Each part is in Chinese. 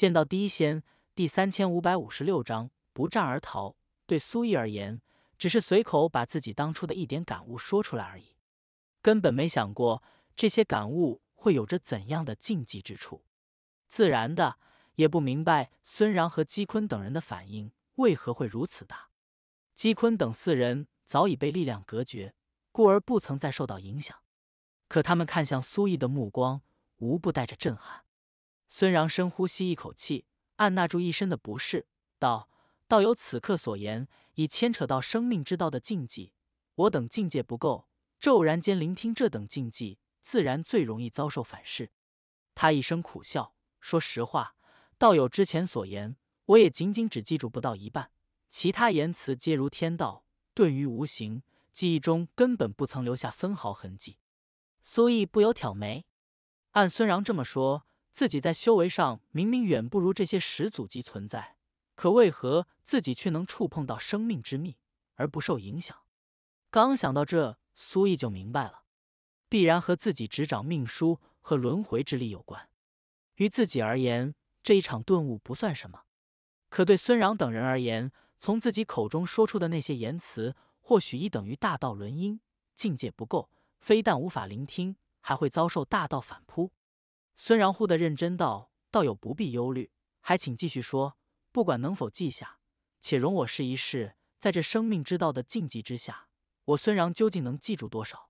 见到第一仙第三千五百五十六章不战而逃。对苏毅而言，只是随口把自己当初的一点感悟说出来而已，根本没想过这些感悟会有着怎样的禁忌之处。自然的，也不明白孙然和姬坤等人的反应为何会如此大。姬坤等四人早已被力量隔绝，故而不曾再受到影响。可他们看向苏毅的目光，无不带着震撼。孙穰深呼吸一口气，按捺住一身的不适，道：“道友此刻所言，已牵扯到生命之道的禁忌。我等境界不够，骤然间聆听这等禁忌，自然最容易遭受反噬。”他一声苦笑，说实话，道友之前所言，我也仅仅只记住不到一半，其他言辞皆如天道顿于无形，记忆中根本不曾留下分毫痕迹。苏毅不由挑眉，按孙穰这么说。自己在修为上明明远不如这些始祖级存在，可为何自己却能触碰到生命之秘而不受影响？刚想到这，苏毅就明白了，必然和自己执掌命书和轮回之力有关。于自己而言，这一场顿悟不算什么，可对孙壤等人而言，从自己口中说出的那些言辞，或许一等于大道轮音，境界不够，非但无法聆听，还会遭受大道反扑。孙然忽地认真道：“道友不必忧虑，还请继续说。不管能否记下，且容我试一试。在这生命之道的禁忌之下，我孙然究竟能记住多少？”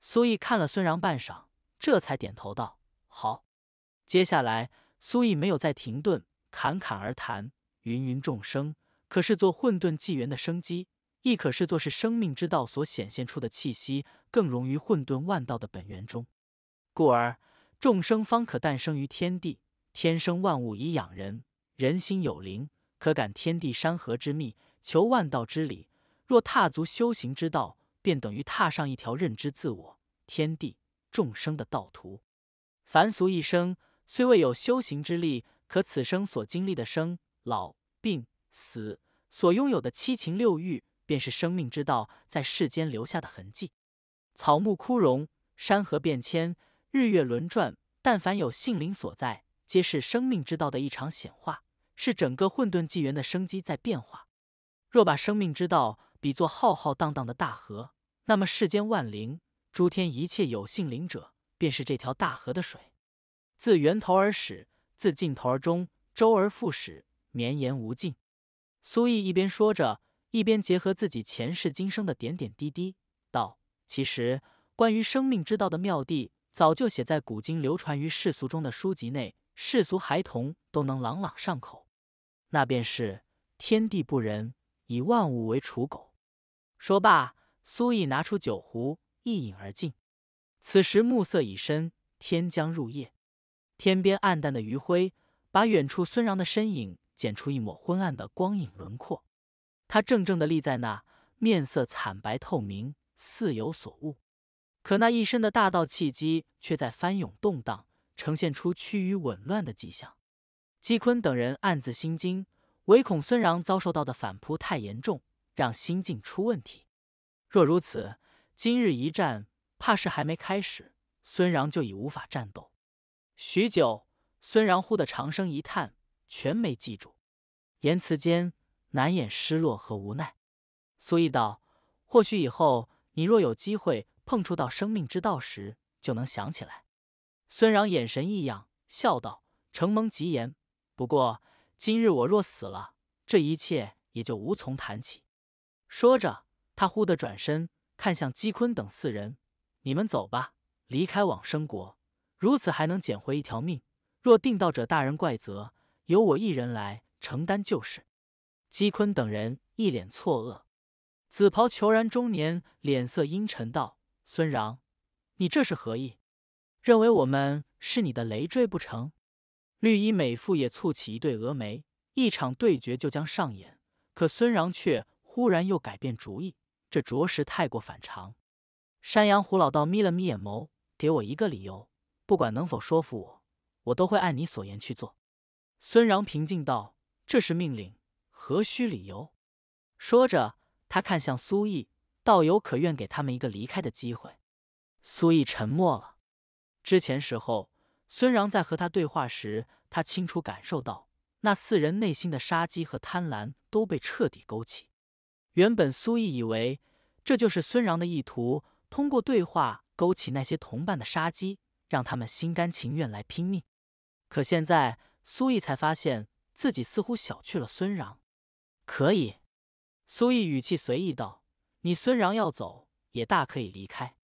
苏毅看了孙然半晌，这才点头道：“好。”接下来，苏毅没有再停顿，侃侃而谈：“芸芸众生，可是做混沌纪元的生机，亦可是做是生命之道所显现出的气息，更融于混沌万道的本源中，故而。”众生方可诞生于天地，天生万物以养人。人心有灵，可感天地山河之秘，求万道之理。若踏足修行之道，便等于踏上一条认知自我、天地、众生的道途。凡俗一生虽未有修行之力，可此生所经历的生、老、病、死，所拥有的七情六欲，便是生命之道在世间留下的痕迹。草木枯荣，山河变迁。日月轮转，但凡有性灵所在，皆是生命之道的一场显化，是整个混沌纪元的生机在变化。若把生命之道比作浩浩荡荡的大河，那么世间万灵、诸天一切有性灵者，便是这条大河的水，自源头而始，自尽头而终，周而复始，绵延无尽。苏毅一边说着，一边结合自己前世今生的点点滴滴，道：“其实关于生命之道的妙谛。”早就写在古今流传于世俗中的书籍内，世俗孩童都能朗朗上口。那便是天地不仁，以万物为刍狗。说罢，苏毅拿出酒壶，一饮而尽。此时暮色已深，天将入夜。天边暗淡的余晖，把远处孙穰的身影剪出一抹昏暗的光影轮廓。他怔怔地立在那，面色惨白透明，似有所悟。可那一身的大道气机却在翻涌动荡，呈现出趋于紊乱的迹象。姬坤等人暗自心惊，唯恐孙穰遭受到的反扑太严重，让心境出问题。若如此，今日一战怕是还没开始，孙穰就已无法战斗。许久，孙穰忽的长声一叹，全没记住，言辞间难掩失落和无奈。苏意道：“或许以后你若有机会。”碰触到生命之道时，就能想起来。孙壤眼神异样，笑道：“承蒙吉言，不过今日我若死了，这一切也就无从谈起。”说着，他忽地转身，看向姬坤等四人：“你们走吧，离开往生国，如此还能捡回一条命。若定道者大人怪责，由我一人来承担就是。”姬坤等人一脸错愕，紫袍裘然中年脸色阴沉道。孙穰，你这是何意？认为我们是你的累赘不成？绿衣美妇也蹙起一对峨眉，一场对决就将上演，可孙穰却忽然又改变主意，这着实太过反常。山羊胡老道眯了眯眼眸，给我一个理由，不管能否说服我，我都会按你所言去做。孙穰平静道：“这是命令，何须理由？”说着，他看向苏毅。道友可愿给他们一个离开的机会？苏毅沉默了。之前时候，孙穰在和他对话时，他清楚感受到那四人内心的杀机和贪婪都被彻底勾起。原本苏毅以为这就是孙穰的意图，通过对话勾起那些同伴的杀机，让他们心甘情愿来拼命。可现在苏毅才发现自己似乎小觑了孙穰。可以，苏毅语气随意道。你孙杨要走，也大可以离开。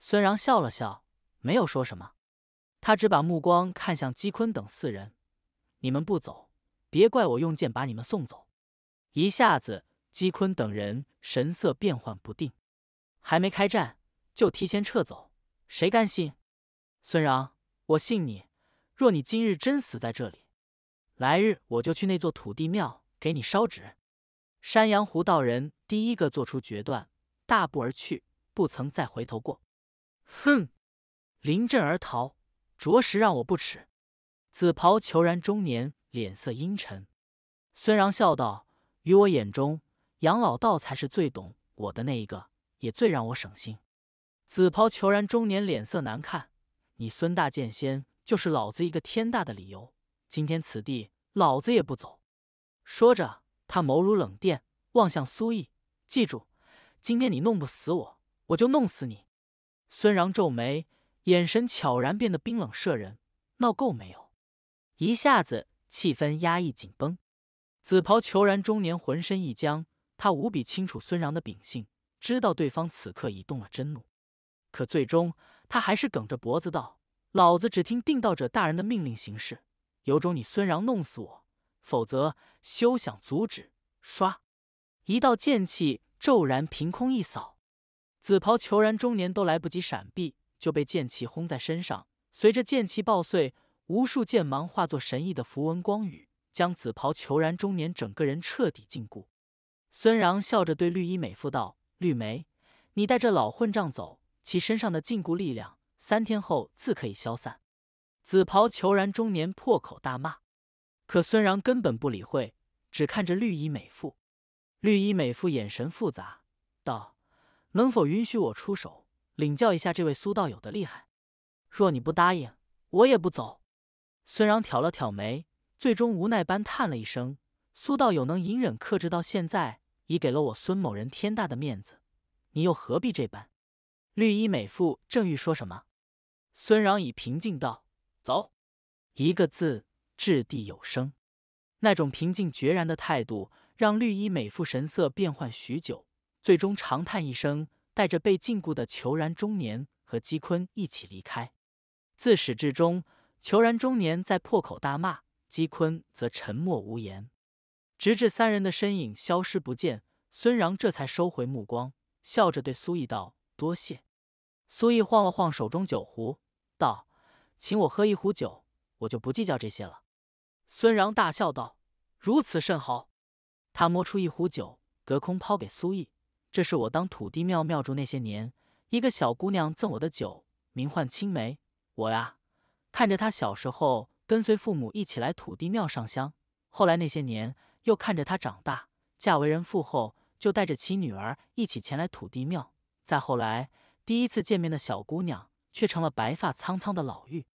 孙杨笑了笑，没有说什么。他只把目光看向姬坤等四人：“你们不走，别怪我用剑把你们送走。”一下子，姬坤等人神色变幻不定。还没开战，就提前撤走，谁甘心？孙杨，我信你。若你今日真死在这里，来日我就去那座土地庙给你烧纸。山羊胡道人第一个做出决断，大步而去，不曾再回头过。哼，临阵而逃，着实让我不耻。紫袍裘然中年脸色阴沉，孙然笑道：“于我眼中，杨老道才是最懂我的那一个，也最让我省心。”紫袍裘然中年脸色难看：“你孙大剑仙，就是老子一个天大的理由，今天此地，老子也不走。”说着。他眸如冷电，望向苏毅，记住，今天你弄不死我，我就弄死你。孙瓤皱眉，眼神悄然变得冰冷慑人。闹够没有？一下子，气氛压抑紧绷。紫袍虬髯中年浑身一僵，他无比清楚孙瓤的秉性，知道对方此刻已动了真怒。可最终，他还是梗着脖子道：“老子只听定道者大人的命令行事，有种你孙瓤弄死我！”否则，休想阻止！唰，一道剑气骤然凭空一扫，紫袍裘然中年都来不及闪避，就被剑气轰在身上。随着剑气爆碎，无数剑芒化作神异的符文光雨，将紫袍裘然中年整个人彻底禁锢。孙瓤笑着对绿衣美妇道：“绿梅，你带着老混账走，其身上的禁锢力量三天后自可以消散。”紫袍裘然中年破口大骂。可孙然根本不理会，只看着绿衣美妇。绿衣美妇眼神复杂，道：“能否允许我出手，领教一下这位苏道友的厉害？若你不答应，我也不走。”孙然挑了挑眉，最终无奈般叹了一声：“苏道友能隐忍克制到现在，已给了我孙某人天大的面子，你又何必这般？”绿衣美妇正欲说什么，孙穰已平静道：“走。”一个字。掷地有声，那种平静决然的态度让绿衣美妇神色变幻许久，最终长叹一声，带着被禁锢的裘然中年和姬坤一起离开。自始至终，裘然中年在破口大骂，姬坤则沉默无言，直至三人的身影消失不见，孙穰这才收回目光，笑着对苏毅道：“多谢。”苏毅晃了晃手中酒壶，道：“请我喝一壶酒，我就不计较这些了。”孙穰大笑道：“如此甚好。”他摸出一壶酒，隔空抛给苏毅：“这是我当土地庙庙主那些年，一个小姑娘赠我的酒，名唤青梅。我呀，看着她小时候跟随父母一起来土地庙上香，后来那些年又看着她长大，嫁为人妇后，就带着其女儿一起前来土地庙。再后来，第一次见面的小姑娘，却成了白发苍苍的老妪。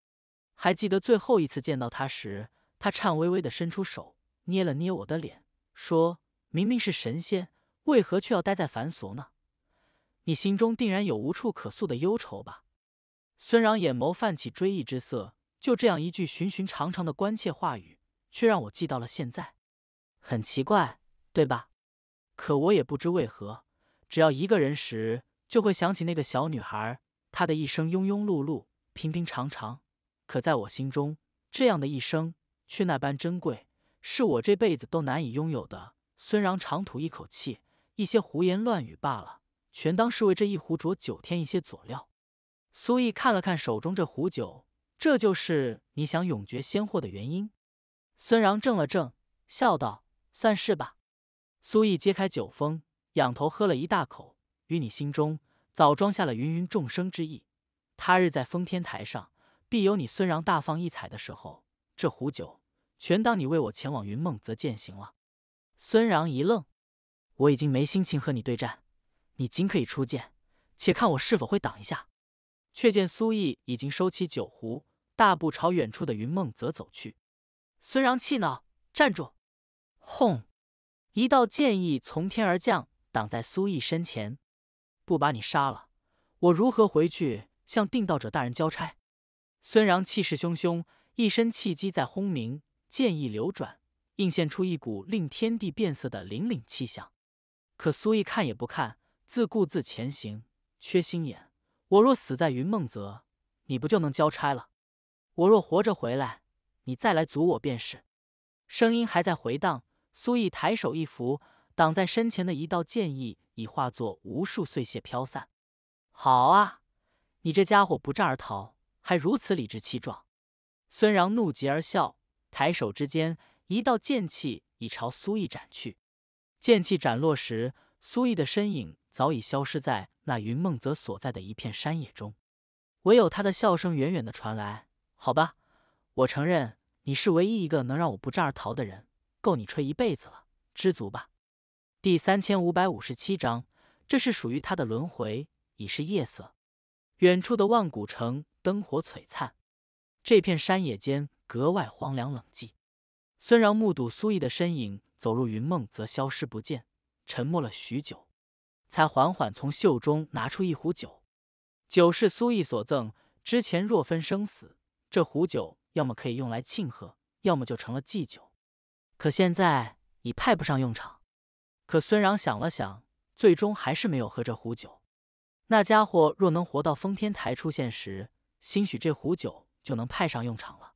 还记得最后一次见到她时。”他颤巍巍地伸出手，捏了捏我的脸，说：“明明是神仙，为何却要待在凡俗呢？你心中定然有无处可诉的忧愁吧？”孙壤眼眸泛起追忆之色，就这样一句循寻常常的关切话语，却让我记到了现在。很奇怪，对吧？可我也不知为何，只要一个人时，就会想起那个小女孩。她的一生庸庸碌碌，平平常常，可在我心中，这样的一生。却那般珍贵，是我这辈子都难以拥有的。孙穰长吐一口气，一些胡言乱语罢了，全当是为这一壶浊酒添一些佐料。苏毅看了看手中这壶酒，这就是你想永绝仙祸的原因。孙穰怔了怔，笑道：“算是吧。”苏毅揭开酒封，仰头喝了一大口。于你心中，早装下了芸芸众生之意。他日在封天台上，必有你孙穰大放异彩的时候。这壶酒，全当你为我前往云梦泽践行了。孙穰一愣，我已经没心情和你对战，你尽可以出剑，且看我是否会挡一下。却见苏毅已经收起酒壶，大步朝远处的云梦泽走去。孙穰气恼，站住！轰！一道剑意从天而降，挡在苏毅身前。不把你杀了，我如何回去向定道者大人交差？孙穰气势汹汹。一身气机在轰鸣，剑意流转，映现出一股令天地变色的凛凛气象。可苏毅看也不看，自顾自前行。缺心眼！我若死在云梦泽，你不就能交差了？我若活着回来，你再来阻我便是。声音还在回荡，苏毅抬手一扶，挡在身前的一道剑意已化作无数碎屑飘散。好啊，你这家伙不战而逃，还如此理直气壮。孙让怒极而笑，抬手之间，一道剑气已朝苏毅斩去。剑气斩落时，苏毅的身影早已消失在那云梦泽所在的一片山野中，唯有他的笑声远远的传来。好吧，我承认你是唯一一个能让我不战而逃的人，够你吹一辈子了，知足吧。第三千五百五十七章，这是属于他的轮回。已是夜色，远处的万古城灯火璀璨。这片山野间格外荒凉冷寂，孙穰目睹苏毅的身影走入云梦，则消失不见。沉默了许久，才缓缓从袖中拿出一壶酒。酒是苏毅所赠，之前若分生死，这壶酒要么可以用来庆贺，要么就成了祭酒。可现在已派不上用场。可孙穰想了想，最终还是没有喝这壶酒。那家伙若能活到封天台出现时，兴许这壶酒。就能派上用场了。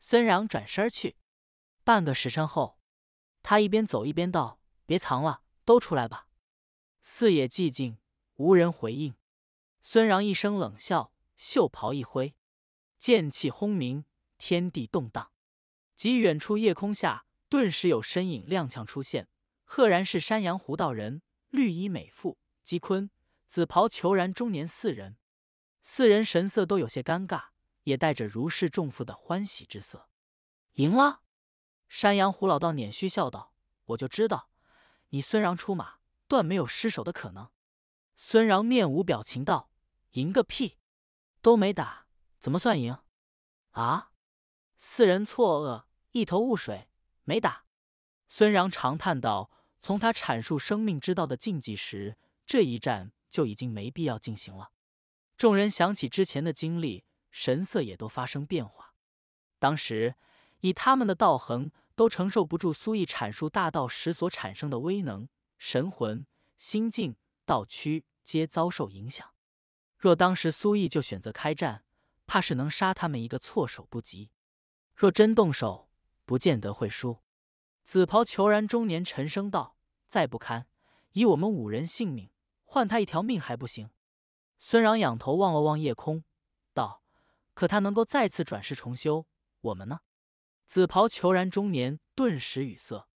孙壤转身去，半个时辰后，他一边走一边道：“别藏了，都出来吧。”四野寂静，无人回应。孙壤一声冷笑，袖袍一挥，剑气轰鸣，天地动荡。及远处夜空下，顿时有身影踉跄出现，赫然是山羊胡道人、绿衣美妇姬坤、紫袍裘然中年四人。四人神色都有些尴尬。也带着如释重负的欢喜之色，赢了。山羊胡老道捻须笑道：“我就知道，你孙杨出马，断没有失手的可能。”孙杨面无表情道：“赢个屁，都没打，怎么算赢？”啊！四人错愕，一头雾水。没打。孙杨长叹道：“从他阐述生命之道的禁忌时，这一战就已经没必要进行了。”众人想起之前的经历。神色也都发生变化。当时以他们的道行，都承受不住苏毅阐述大道时所产生的威能，神魂、心境、道躯皆遭受影响。若当时苏毅就选择开战，怕是能杀他们一个措手不及。若真动手，不见得会输。紫袍虬髯中年沉声道：“再不堪，以我们五人性命换他一条命还不行。”孙壤仰头望了望夜空，道。可他能够再次转世重修，我们呢？紫袍虬髯中年顿时语塞。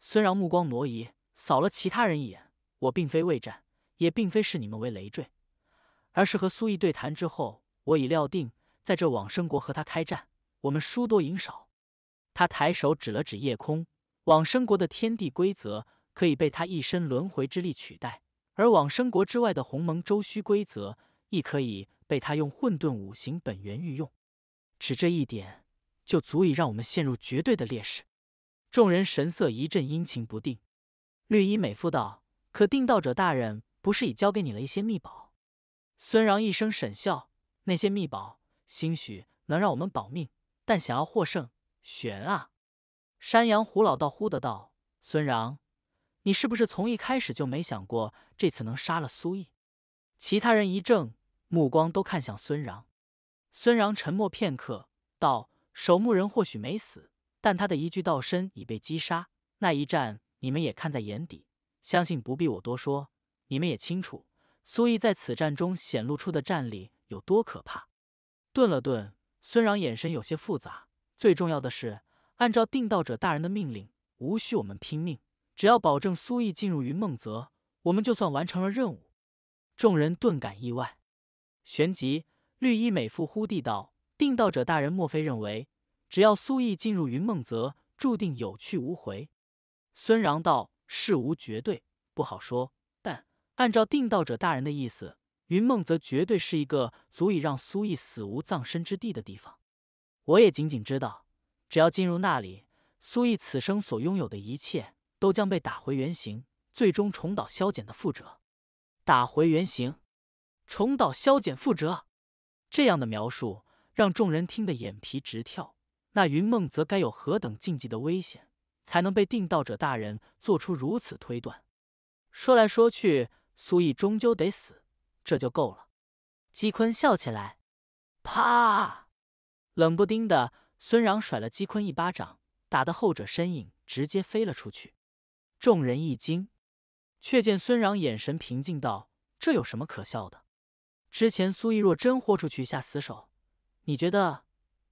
孙饶目光挪移，扫了其他人一眼。我并非畏战，也并非视你们为累赘，而是和苏毅对谈之后，我已料定，在这往生国和他开战，我们输多赢少。他抬手指了指夜空，往生国的天地规则可以被他一身轮回之力取代，而往生国之外的鸿蒙周虚规则亦可以。被他用混沌五行本源御用，只这一点就足以让我们陷入绝对的劣势。众人神色一阵阴晴不定。绿衣美妇道：“可定道者大人不是已交给你了一些秘宝？”孙穰一声沈笑：“那些秘宝兴许能让我们保命，但想要获胜，悬啊！”山羊胡老道忽的道：“孙穰，你是不是从一开始就没想过这次能杀了苏毅？”其他人一怔。目光都看向孙穰，孙穰沉默片刻，道：“守墓人或许没死，但他的一具道身已被击杀。那一战你们也看在眼底，相信不必我多说，你们也清楚苏毅在此战中显露出的战力有多可怕。”顿了顿，孙穰眼神有些复杂。最重要的是，按照定道者大人的命令，无需我们拼命，只要保证苏毅进入云梦泽，我们就算完成了任务。众人顿感意外。旋即，绿衣美妇忽地道：“定道者大人，莫非认为只要苏毅进入云梦泽，注定有去无回？”孙瓤道：“事无绝对，不好说。但按照定道者大人的意思，云梦泽绝对是一个足以让苏毅死无葬身之地的地方。我也仅仅知道，只要进入那里，苏毅此生所拥有的一切都将被打回原形，最终重蹈萧简的覆辙。打回原形。”重蹈削减覆辙，这样的描述让众人听得眼皮直跳。那云梦泽该有何等禁忌的危险，才能被定道者大人做出如此推断？说来说去，苏毅终究得死，这就够了。姬坤笑起来，啪！冷不丁的，孙壤甩了姬坤一巴掌，打得后者身影直接飞了出去。众人一惊，却见孙壤眼神平静道：“这有什么可笑的？”之前苏毅若真豁出去下死手，你觉得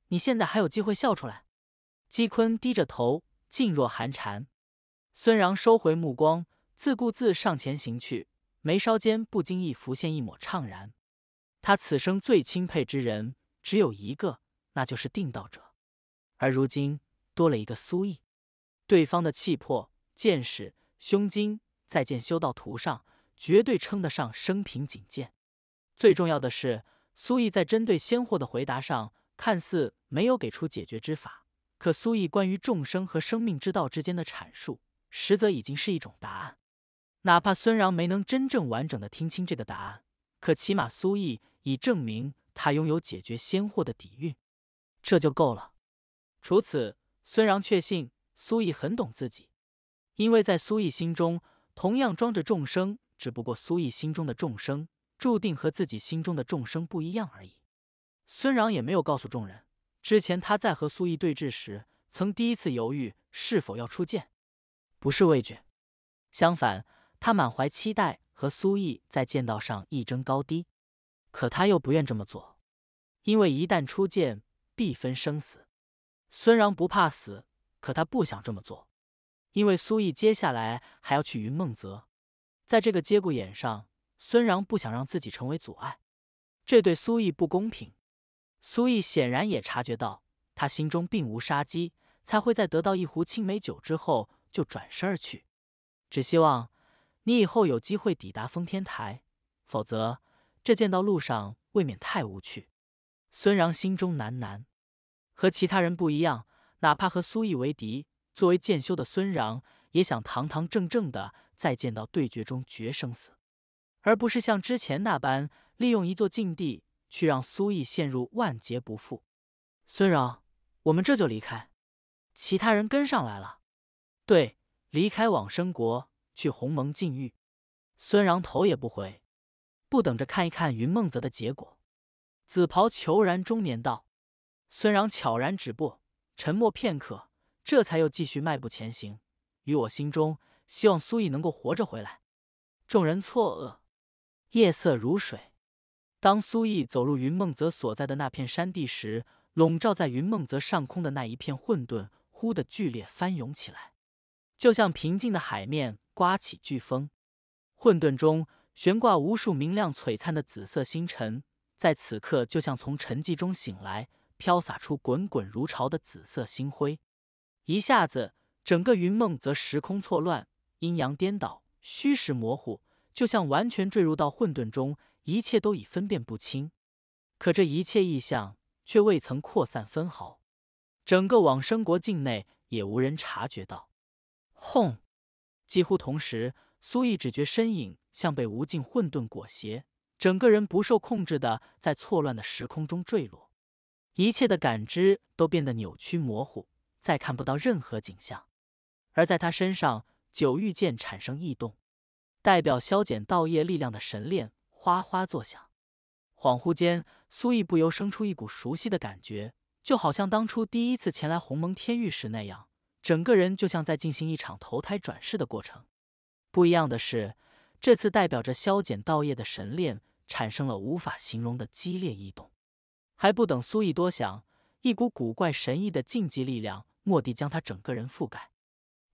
你现在还有机会笑出来？姬坤低着头，静若寒蝉。孙穰收回目光，自顾自上前行去，眉梢间不经意浮现一抹怅然。他此生最钦佩之人只有一个，那就是定道者。而如今多了一个苏毅，对方的气魄、见识、胸襟，在见修道途上，绝对称得上生平仅见。最重要的是，苏毅在针对仙货的回答上，看似没有给出解决之法，可苏毅关于众生和生命之道之间的阐述，实则已经是一种答案。哪怕孙让没能真正完整的听清这个答案，可起码苏毅已证明他拥有解决仙货的底蕴，这就够了。除此，孙让确信苏毅很懂自己，因为在苏毅心中同样装着众生，只不过苏毅心中的众生。注定和自己心中的众生不一样而已。孙壤也没有告诉众人，之前他在和苏毅对峙时，曾第一次犹豫是否要出剑，不是畏惧，相反，他满怀期待和苏毅在剑道上一争高低。可他又不愿这么做，因为一旦出剑，必分生死。孙壤不怕死，可他不想这么做，因为苏毅接下来还要去云梦泽，在这个节骨眼上。孙穰不想让自己成为阻碍，这对苏毅不公平。苏毅显然也察觉到，他心中并无杀机，才会在得到一壶青梅酒之后就转身而去。只希望你以后有机会抵达封天台，否则这剑道路上未免太无趣。孙穰心中喃喃，和其他人不一样，哪怕和苏毅为敌，作为剑修的孙穰也想堂堂正正的在剑道对决中决生死。而不是像之前那般利用一座禁地去让苏毅陷入万劫不复。孙穰，我们这就离开。其他人跟上来了。对，离开往生国，去鸿蒙禁域。孙穰头也不回，不等着看一看云梦泽的结果。紫袍虬髯中年道。孙穰悄然止步，沉默片刻，这才又继续迈步前行。于我心中，希望苏毅能够活着回来。众人错愕。夜色如水。当苏毅走入云梦泽所在的那片山地时，笼罩在云梦泽上空的那一片混沌，忽的剧烈翻涌起来，就像平静的海面刮起飓风。混沌中悬挂无数明亮璀璨的紫色星辰，在此刻就像从沉寂中醒来，飘洒出滚滚如潮的紫色星辉。一下子，整个云梦泽时空错乱，阴阳颠倒，虚实模糊。就像完全坠入到混沌中，一切都已分辨不清。可这一切意象却未曾扩散分毫，整个往生国境内也无人察觉到。轰！几乎同时，苏毅只觉身影像被无尽混沌裹挟，整个人不受控制的在错乱的时空中坠落，一切的感知都变得扭曲模糊，再看不到任何景象。而在他身上，九玉剑产生异动。代表消减道业力量的神链哗哗作响，恍惚间，苏毅不由生出一股熟悉的感觉，就好像当初第一次前来鸿蒙天域时那样，整个人就像在进行一场投胎转世的过程。不一样的是，这次代表着消减道业的神链产生了无法形容的激烈异动。还不等苏毅多想，一股古怪神异的禁忌力量蓦地将他整个人覆盖。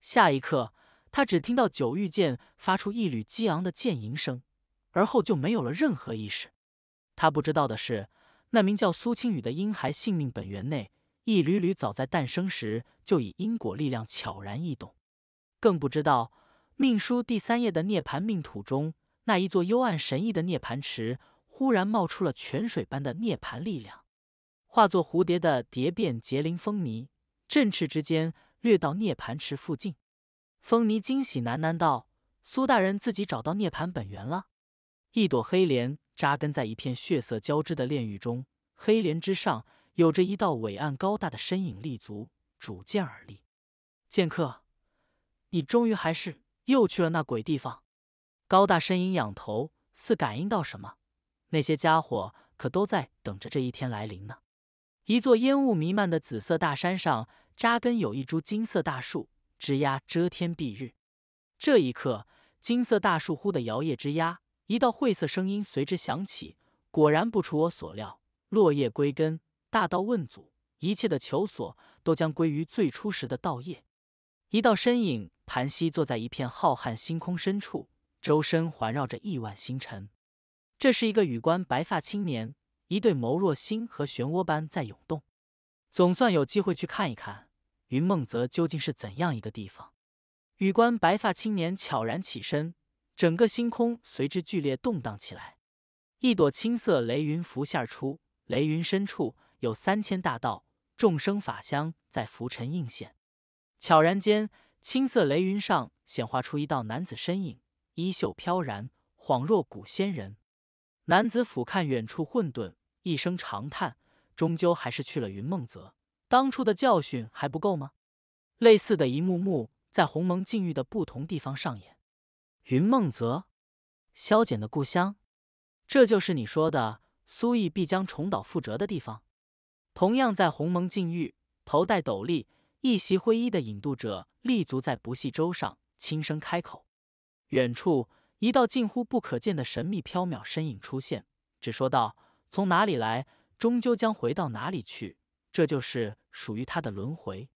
下一刻。他只听到九玉剑发出一缕激昂的剑吟声，而后就没有了任何意识。他不知道的是，那名叫苏清雨的婴孩性命本源内，一缕缕早在诞生时就以因果力量悄然异动。更不知道，命书第三页的涅槃命土中，那一座幽暗神异的涅槃池，忽然冒出了泉水般的涅槃力量，化作蝴蝶的蝶变结灵风泥，振翅之间掠到涅槃池附近。风泥惊喜喃喃道：“苏大人自己找到涅槃本源了。”一朵黑莲扎根在一片血色交织的炼狱中，黑莲之上有着一道伟岸高大的身影立足，逐剑而立。剑客，你终于还是又去了那鬼地方。高大身影仰头，似感应到什么。那些家伙可都在等着这一天来临呢。一座烟雾弥漫的紫色大山上，扎根有一株金色大树。枝桠遮天蔽日，这一刻，金色大树忽的摇曳枝桠，一道晦涩声音随之响起。果然不出我所料，落叶归根，大道问祖，一切的求索都将归于最初时的道业。一道身影盘膝坐在一片浩瀚星空深处，周身环绕着亿万星辰。这是一个羽冠白发青年，一对眸若星河漩涡般在涌动。总算有机会去看一看。云梦泽究竟是怎样一个地方？羽冠白发青年悄然起身，整个星空随之剧烈动荡起来。一朵青色雷云浮现出，雷云深处有三千大道，众生法相在浮沉映现。悄然间，青色雷云上显化出一道男子身影，衣袖飘然，恍若古仙人。男子俯瞰远处混沌，一声长叹，终究还是去了云梦泽。当初的教训还不够吗？类似的一幕幕在鸿蒙禁域的不同地方上演。云梦泽，萧简的故乡，这就是你说的苏艺必将重蹈覆辙的地方。同样在鸿蒙禁域，头戴斗笠、一袭灰衣的引渡者立足在不系舟上，轻声开口。远处，一道近乎不可见的神秘飘渺身影出现，只说道：“从哪里来，终究将回到哪里去。”这就是属于他的轮回。